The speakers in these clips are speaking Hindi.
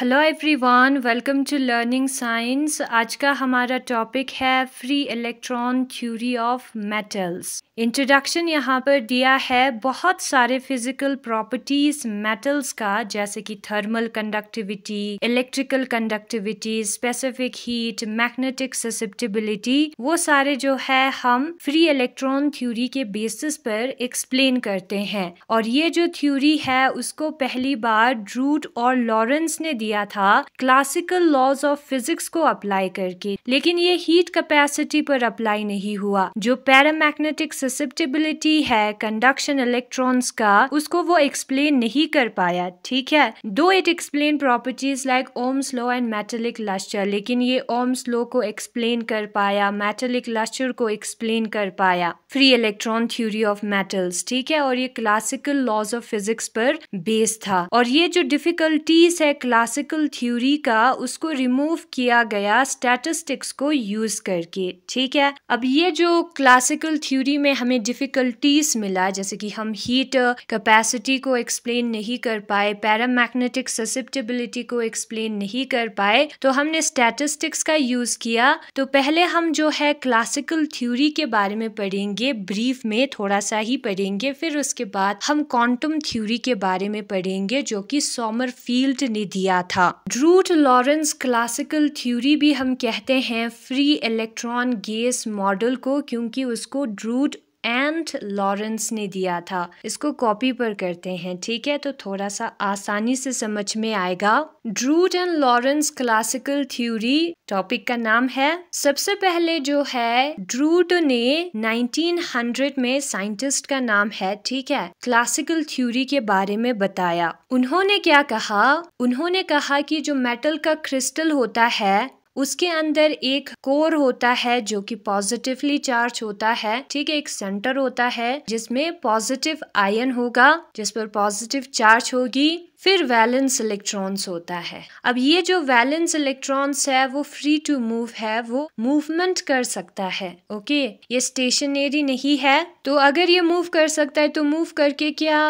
hello everyone welcome to learning science आज का हमारा टॉपिक है free electron theory of metals introduction यहाँ पर दिया है बहुत सारे फिजिकल प्रॉपर्टीज मेटल्स का जैसे कि thermal conductivity electrical conductivity specific heat magnetic susceptibility वो सारे जो है हम फ्री इलेक्ट्रॉन थ्योरी के बेसिस पर एक्सप्लेन करते हैं और ये जो थ्योरी है उसको पहली बार ड्रूट और लॉरेंस ने दिया था क्लासिकल लॉज ऑफ फिजिक्स को अप्लाई करके लेकिन ये हीट कैपेसिटी पर अप्लाई नहीं हुआ जो पैरामैग्नेटिक ससेप्टेबिलिटी है कंडक्शन इलेक्ट्रॉन्स का उसको वो एक्सप्लेन नहीं कर पाया ठीक है though it explain properties like Ohm's law and metallic lustre लेकिन ये ओम्स लॉ को एक्सप्लेन कर पाया मेटेलिक लस्टर को एक्सप्लेन कर पाया free electron theory of metals ठीक है और ये क्लासिकल लॉज ऑफ फिजिक्स पर बेस्ड था और ये जो डिफिकल्टीज है क्लासिकल थ्योरी का उसको रिमूव किया गया स्टेटिस्टिक्स को यूज करके ठीक है अब ये जो क्लासिकल थ्योरी में हमें डिफ़िकल्टीज़ मिला जैसे कि हम हीट कैपेसिटी को एक्सप्लेन नहीं कर पाए पैरामैग्नेटिक ससेप्टेबिलिटी को एक्सप्लेन नहीं कर पाए तो हमने स्टैटिस्टिक्स का यूज़ किया तो पहले हम जो है क्लासिकल थ्योरी के बारे में पढ़ेंगे ब्रीफ में थोड़ा सा ही पढ़ेंगे फिर उसके बाद हम क्वांटम थ्योरी के बारे में पढ़ेंगे जो कि सोमर फील्ड ने दिया था ड्रूट लॉरेंस क्लासिकल थ्योरी भी हम कहते हैं फ्री इलेक्ट्रॉन गेस मॉडल को क्योंकि उसको ड्रूट एंट लॉरेंस ने दिया था इसको कॉपी पर करते हैं ठीक है तो थोड़ा सा आसानी से समझ में आएगा Drude and Lorentz classical theory topic का नाम है सबसे पहले जो है ड्रूड ने 1900 में साइंटिस्ट का नाम है ठीक है क्लासिकल थ्योरी के बारे में बताया उन्होंने क्या कहा उन्होंने कहा कि जो मेटल का क्रिस्टल होता है उसके अंदर एक कोर होता है जो कि पॉजिटिवली चार्ज होता है ठीक है एक सेंटर होता है जिसमें पॉजिटिव आयन होगा जिस पर पॉजिटिव चार्ज होगी फिर वैलेंस इलेक्ट्रॉन्स होता है अब ये जो वैलेंस इलेक्ट्रॉन्स है वो फ्री टू मूव है वो मूवमेंट कर सकता है ओके ये स्टेशनरी नहीं है तो अगर ये मूव कर सकता है तो मूव करके क्या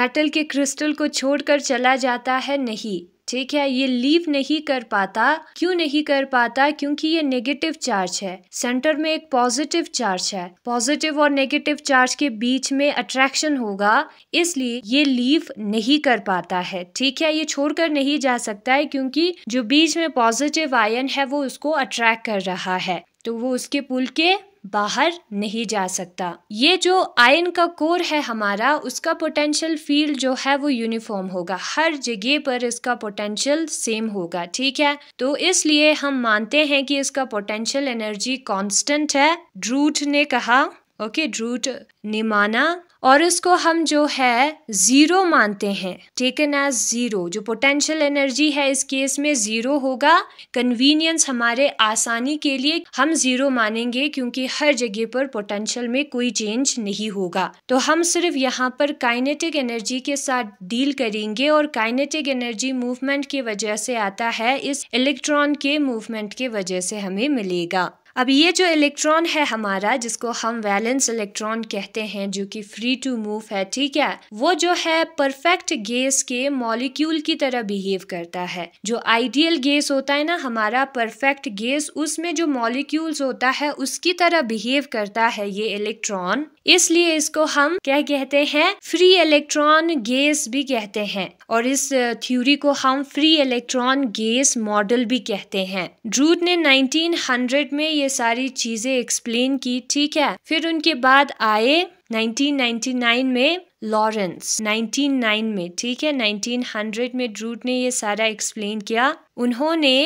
मेटल के क्रिस्टल को छोड़कर चला जाता है नहीं ठीक है ये लीव नहीं कर पाता क्यों नहीं कर पाता क्योंकि ये नेगेटिव चार्ज है सेंटर में एक पॉजिटिव चार्ज है पॉजिटिव और नेगेटिव चार्ज के बीच में अट्रैक्शन होगा इसलिए ये लीव नहीं कर पाता है ठीक है ये छोड़कर नहीं जा सकता है क्योंकि जो बीच में पॉजिटिव आयन है वो उसको अट्रैक्ट कर रहा है तो वो उसके पुल के बाहर नहीं जा सकता ये जो आयन का कोर है हमारा उसका पोटेंशियल फील्ड जो है वो यूनिफॉर्म होगा हर जगह पर इसका पोटेंशियल सेम होगा ठीक है तो इसलिए हम मानते हैं कि इसका पोटेंशियल एनर्जी कांस्टेंट है ड्रूट ने कहा ओके ड्रूट निमाना और इसको हम जो है ज़ीरो मानते हैं टेकन एज ज़ीरो जो पोटेंशियल एनर्जी है इस केस में ज़ीरो होगा कन्वीनियंस हमारे आसानी के लिए हम ज़ीरो मानेंगे क्योंकि हर जगह पर पोटेंशियल में कोई चेंज नहीं होगा तो हम सिर्फ यहाँ पर काइनेटिक एनर्जी के साथ डील करेंगे और काइनेटिक एनर्जी मूवमेंट की वजह से आता है इस इलेक्ट्रॉन के मूवमेंट के वजह से हमें मिलेगा अब ये जो इलेक्ट्रॉन है हमारा जिसको हम वैलेंस इलेक्ट्रॉन कहते हैं जो कि फ्री टू मूव है ठीक है वो जो है परफेक्ट गैस के मॉलिक्यूल की तरह बिहेव करता है जो आइडियल गैस होता है ना हमारा परफेक्ट गैस उसमें जो मॉलिक्यूल्स होता है उसकी तरह बिहेव करता है ये इलेक्ट्रॉन इसलिए इसको हम क्या कहते हैं फ्री इलेक्ट्रॉन गैस भी कहते हैं और इस थ्योरी को हम फ्री इलेक्ट्रॉन गैस मॉडल भी कहते हैं ड्रूट ने 1900 में ये ये सारी चीज़ें एक्सप्लेन की ठीक है फिर उनके बाद आए 1999 में लॉरेंस 1909 में ठीक है 1900 में ड्रूट ने ये सारा एक्सप्लेन किया उन्होंने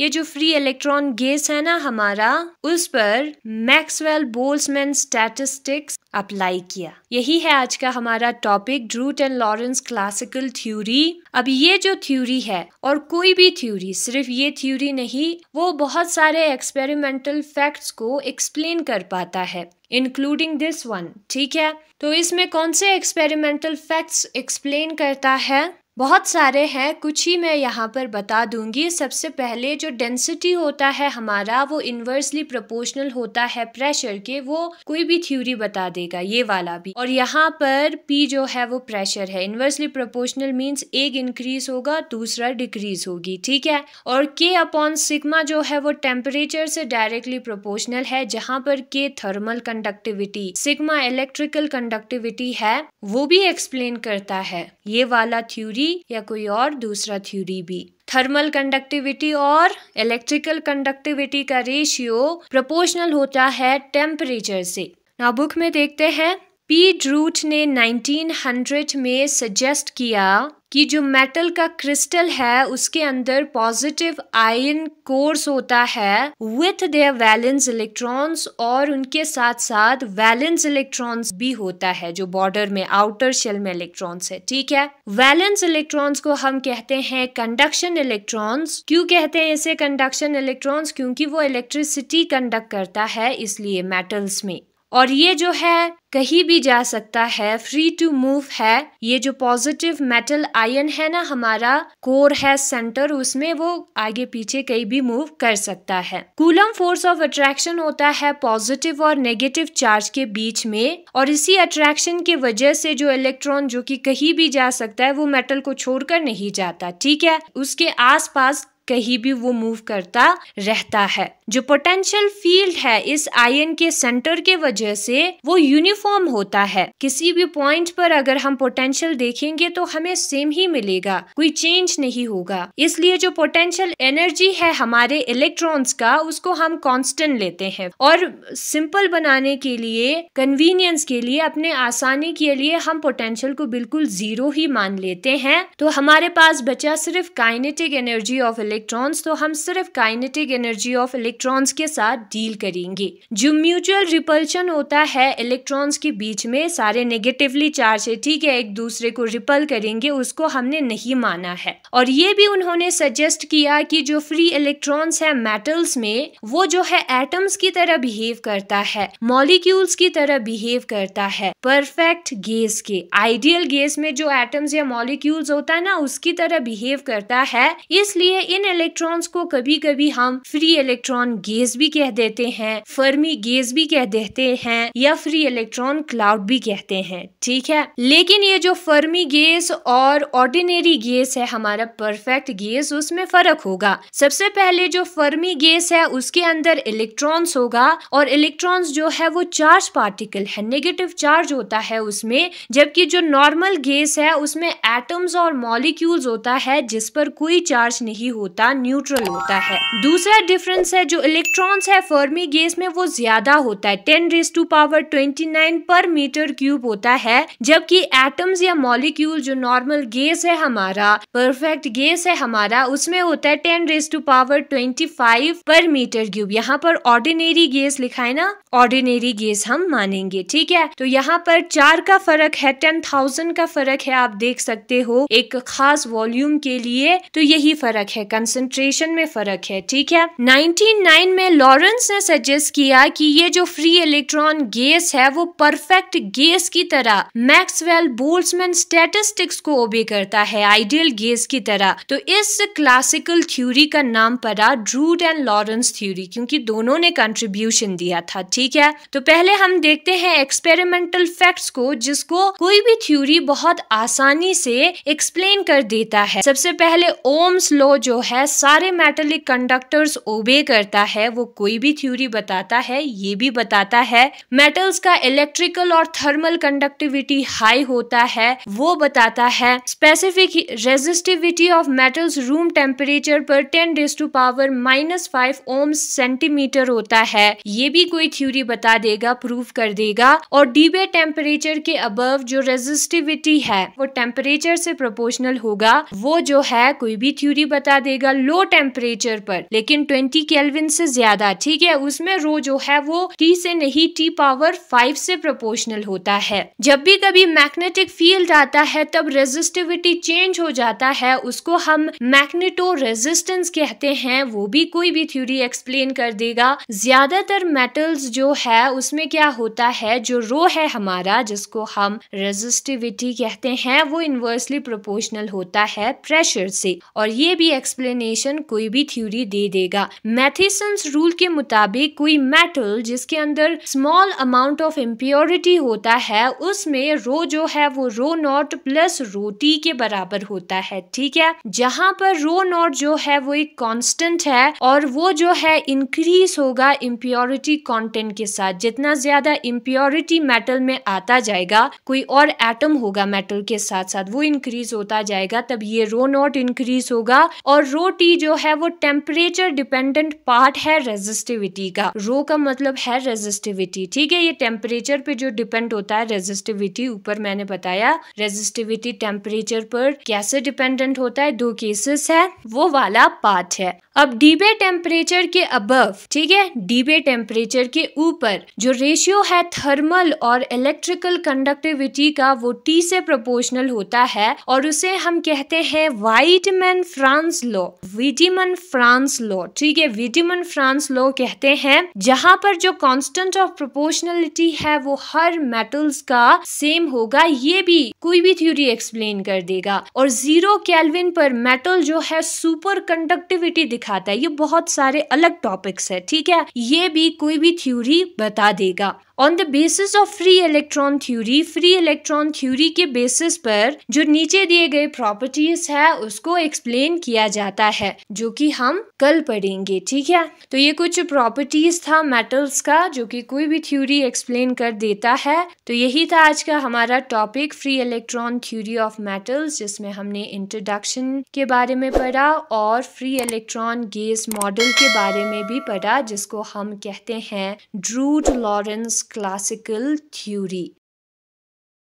ये जो फ्री इलेक्ट्रॉन गेस है ना हमारा उस पर मैक्सवेल बोल्समैन स्टैटिस्टिक्स अप्लाई किया यही है आज का हमारा topic Drude and Lorentz classical theory अब ये जो थ्योरी है और कोई भी थ्योरी सिर्फ ये थ्योरी नहीं वो बहुत सारे एक्सपेरिमेंटल फैक्ट्स को एक्सप्लेन कर पाता है इंक्लूडिंग दिस वन ठीक है तो इसमें कौन से एक्सपेरिमेंटल फैक्ट्स एक्सप्लेन करता है बहुत सारे हैं कुछ ही मैं यहाँ पर बता दूंगी सबसे पहले जो डेंसिटी होता है हमारा वो इन्वर्सली प्रोपोर्शनल होता है प्रेशर के वो कोई भी थ्योरी बता देगा ये वाला भी और यहाँ पर पी जो है वो प्रेशर है इन्वर्सली प्रोपोर्शनल मीन्स एक इंक्रीज होगा दूसरा डिक्रीज होगी ठीक है और के अपॉन सिग्मा जो है वो टेम्परेचर से डायरेक्टली प्रोपोर्शनल है जहाँ पर K thermal conductivity sigma electrical conductivity है वो भी एक्सप्लेन करता है ये वाला थ्योरी या कोई और दूसरा थ्योरी भी थर्मल कंडक्टिविटी और इलेक्ट्रिकल कंडक्टिविटी का रेशियो प्रोपोर्शनल होता है टेम्परेचर से ना बुक में देखते हैं पी ड्रूट ने 1900 में सजेस्ट किया कि जो मेटल का क्रिस्टल है उसके अंदर पॉजिटिव आयन कोर्स होता है विथ देयर वैलेंस इलेक्ट्रॉन्स और उनके साथ साथ वैलेंस इलेक्ट्रॉन्स भी होता है जो बॉर्डर में आउटर शेल में इलेक्ट्रॉन्स है ठीक है वैलेंस इलेक्ट्रॉन्स को हम कहते हैं कंडक्शन इलेक्ट्रॉन्स क्यों कहते हैं इसे कंडक्शन इलेक्ट्रॉन्स क्योंकि वो इलेक्ट्रिसिटी कंडक्ट करता है इसलिए मेटल्स में और ये जो है कहीं भी जा सकता है फ्री टू मूव है ये जो पॉजिटिव मेटल आयन है ना हमारा कोर है सेंटर उसमें वो आगे पीछे कहीं भी मूव कर सकता है कूलम फोर्स ऑफ अट्रैक्शन होता है पॉजिटिव और नेगेटिव चार्ज के बीच में और इसी अट्रैक्शन के वजह से जो इलेक्ट्रॉन जो कि कहीं भी जा सकता है वो मेटल को छोड़कर नहीं जाता ठीक है उसके आसपास कहीं भी वो मूव करता रहता है जो पोटेंशियल फील्ड है इस आयन के सेंटर के वजह से वो यूनिफॉर्म होता है किसी भी पॉइंट पर अगर हम पोटेंशियल देखेंगे तो हमें सेम ही मिलेगा कोई चेंज नहीं होगा इसलिए जो पोटेंशियल एनर्जी है हमारे इलेक्ट्रॉन्स का उसको हम कांस्टेंट लेते हैं और सिंपल बनाने के लिए कन्वीनियंस के लिए अपने आसानी के लिए हम पोटेंशियल को बिल्कुल जीरो ही मान लेते हैं तो हमारे पास बचा सिर्फ kinetic energy of electron electrons तो हम सिर्फ काइनेटिक एनर्जी ऑफ इलेक्ट्रॉन्स के साथ डील करेंगे जो म्यूचुअल रिपल्शन होता है इलेक्ट्रॉन्स के बीच में सारे नेगेटिवली चार्ज है ठीक है एक दूसरे को रिपल करेंगे उसको हमने नहीं माना है और ये भी उन्होंने सजेस्ट किया कि जो फ्री इलेक्ट्रॉन्स है मेटल्स में वो जो है एटम्स की तरह बिहेव करता है मॉलिक्यूल्स की तरह बिहेव करता है परफेक्ट गैस के आइडियल गैस में जो एटम्स या मॉलिक्यूल्स होता है ना उसकी तरह बिहेव करता है इसलिए इन इलेक्ट्रॉन्स को कभी कभी हम फ्री इलेक्ट्रॉन गेज भी कह देते हैं फर्मी गेज भी कह देते हैं या फ्री इलेक्ट्रॉन क्लाउड भी कहते हैं ठीक है लेकिन ये जो फर्मी गेस और ऑर्डिनेरी गेस है हमारा परफेक्ट गेस उसमें फर्क होगा सबसे पहले जो फर्मी गेस है उसके अंदर इलेक्ट्रॉन्स होगा और इलेक्ट्रॉन्स जो है वो चार्ज पार्टिकल है नेगेटिव चार्ज होता है उसमें जबकि जो नॉर्मल गेस है उसमें एटम्स और मॉलिक्यूल्स होता है जिस पर कोई चार्ज नहीं होता होता न्यूट्रल होता है दूसरा डिफरेंस है जो इलेक्ट्रॉन्स है फर्मी गैस में वो ज्यादा होता है ten raise to power twenty nine per metre cube होता है जबकि एटम्स या मॉलिक्यूल जो नॉर्मल गैस है हमारा परफेक्ट गैस है हमारा उसमें होता है ten raise to power twenty five per metre cube यहाँ पर ऑर्डिनेरी गैस लिखा है ना ऑर्डिनेरी गैस हम मानेंगे ठीक है तो यहाँ पर चार का फर्क है टेन थाउजेंड का फर्क है आप देख सकते हो एक खास वॉल्यूम के लिए तो यही फर्क है कंसंट्रेशन में फ़र्क है ठीक है 1909 में लॉरेंस ने सजेस्ट किया कि ये जो फ्री इलेक्ट्रॉन गैस है वो परफेक्ट गैस की तरह मैक्सवेल बोल्समैन स्टेटिस्टिक्स को ओबे करता है आइडियल गैस की तरह तो इस क्लासिकल थ्योरी का नाम पड़ा ड्रूड एंड लॉरेंस थ्योरी क्योंकि दोनों ने कंट्रीब्यूशन दिया था ठीक है तो पहले हम देखते हैं एक्सपेरिमेंटल फैक्ट्स को जिसको कोई भी थ्योरी बहुत आसानी से एक्सप्लेन कर देता है सबसे पहले ओम्स लॉ जो है सारे मेटलिक कंडक्टर्स ओबे करता है वो कोई भी थ्योरी बताता है ये भी बताता है मेटल्स का इलेक्ट्रिकल और थर्मल कंडक्टिविटी हाई होता है वो बताता है specific resistivity of metals room temperature पर ten raise to power minus five ohm centimetre होता है ये भी कोई थ्योरी बता देगा प्रूव कर देगा और डीबे टेम्परेचर के अबव जो रेजिस्टिविटी है वो टेम्परेचर से प्रोपोर्शनल होगा वो जो है कोई भी थ्योरी बता देगा रहेगा लो टेम्परेचर पर लेकिन ट्वेंटी केल्विन से ज्यादा ठीक है उसमें रो जो है वो टी से नहीं टी पावर फाइव से प्रोपोर्शनल होता है जब भी कभी मैग्नेटिक फील्ड आता है तब रेजिस्टिविटी चेंज हो जाता है उसको हम मैग्नेटो रेजिस्टेंस कहते हैं वो भी कोई भी थ्योरी एक्सप्लेन कर देगा ज्यादातर मेटल्स जो है उसमें क्या होता है जो रो है हमारा जिसको हम रेजिस्टिविटी कहते हैं वो इन्वर्सली प्रोपोर्शनल होता है प्रेशर से और ये भी एक्सप्लेन एक्सप्लेनेशन कोई भी थ्योरी दे देगा मैथिसंस रूल के मुताबिक कोई मेटल जिसके अंदर स्मॉल अमाउंट ऑफ इम्प्योरिटी होता है उसमें रो जो है वो rho naught plus rho T के बराबर होता है ठीक है जहाँ पर रो नॉट जो है वो एक कांस्टेंट है और वो जो है इंक्रीज होगा इम्प्योरिटी कंटेंट के साथ जितना ज्यादा इम्प्योरिटी मेटल में आता जाएगा कोई और एटम होगा मेटल के साथ साथ वो इंक्रीज होता जाएगा तब ये रो नॉट इंक्रीज होगा और रो टी जो है वो टेम्परेचर डिपेंडेंट पार्ट है रेजिस्टिविटी का रो का मतलब है रेजिस्टिविटी ठीक है ये टेम्परेचर पे जो डिपेंड होता है रेजिस्टिविटी ऊपर मैंने बताया रेजिस्टिविटी टेम्परेचर पर कैसे डिपेंडेंट होता है दो केसेस है वो वाला पार्ट है अब डीबे टेम्परेचर के अबव ठीक है डीबे टेम्परेचर के ऊपर जो रेशियो है थर्मल और इलेक्ट्रिकल कंडक्टिविटी का वो टी से प्रोपोर्शनल होता है और उसे हम कहते हैं Wiedemann Franz law Wiedemann Franz law ठीक है विटिमन फ्रांस लॉ कहते हैं जहां पर जो कांस्टेंट ऑफ प्रोपोर्शनलिटी है वो हर मेटल्स का सेम होगा ये भी कोई भी थ्योरी एक्सप्लेन कर देगा और जीरो कैलविन पर मेटल जो है सुपर कंडक्टिविटी दिखा सिखाता है ये बहुत सारे अलग टॉपिक्स है ठीक है ये भी कोई भी थ्योरी बता देगा on the basis of free electron theory free electron theory के बेसिस पर जो नीचे दिए गए प्रॉपर्टीज है उसको एक्सप्लेन किया जाता है जो कि हम कल पढ़ेंगे ठीक है तो ये कुछ प्रॉपर्टीज था मेटल्स का जो कि कोई भी थ्योरी एक्सप्लेन कर देता है तो यही था आज का हमारा topic free electron theory of metals जिसमें हमने इंट्रोडक्शन के बारे में पढ़ा और फ्री इलेक्ट्रॉन गेस मॉडल के बारे में भी पढ़ा जिसको हम कहते हैं ड्रूट लॉरेंस classical theory